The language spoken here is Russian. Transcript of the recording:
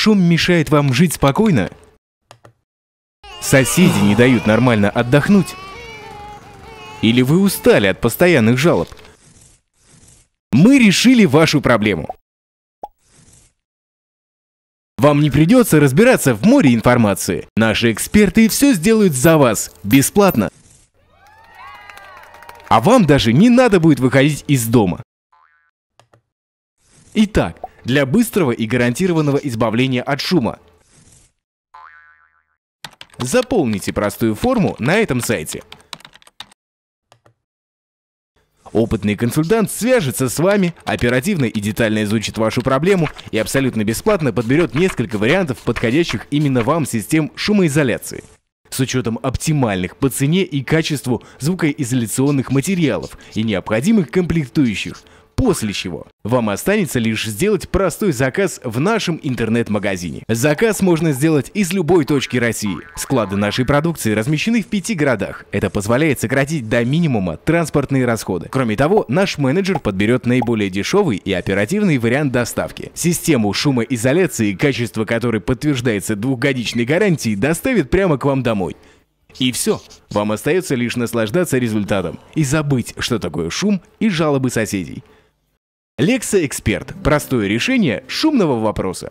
Шум мешает вам жить спокойно? Соседи не дают нормально отдохнуть? Или вы устали от постоянных жалоб? Мы решили вашу проблему. Вам не придется разбираться в море информации. Наши эксперты все сделают за вас, бесплатно. А вам даже не надо будет выходить из дома. Итак, для быстрого и гарантированного избавления от шума. Заполните простую форму на этом сайте. Опытный консультант свяжется с вами, оперативно и детально изучит вашу проблему и абсолютно бесплатно подберет несколько вариантов, подходящих именно вам систем шумоизоляции. С учетом оптимальных по цене и качеству звукоизоляционных материалов и необходимых комплектующих, после чего вам останется лишь сделать простой заказ в нашем интернет-магазине. Заказ можно сделать из любой точки России. Склады нашей продукции размещены в пяти городах. Это позволяет сократить до минимума транспортные расходы. Кроме того, наш менеджер подберет наиболее дешевый и оперативный вариант доставки. Систему шумоизоляции, качество которой подтверждается двухгодичной гарантией, доставит прямо к вам домой. И все. Вам остается лишь наслаждаться результатом и забыть, что такое шум и жалобы соседей. Лекса Эксперт. Простое решение шумного вопроса.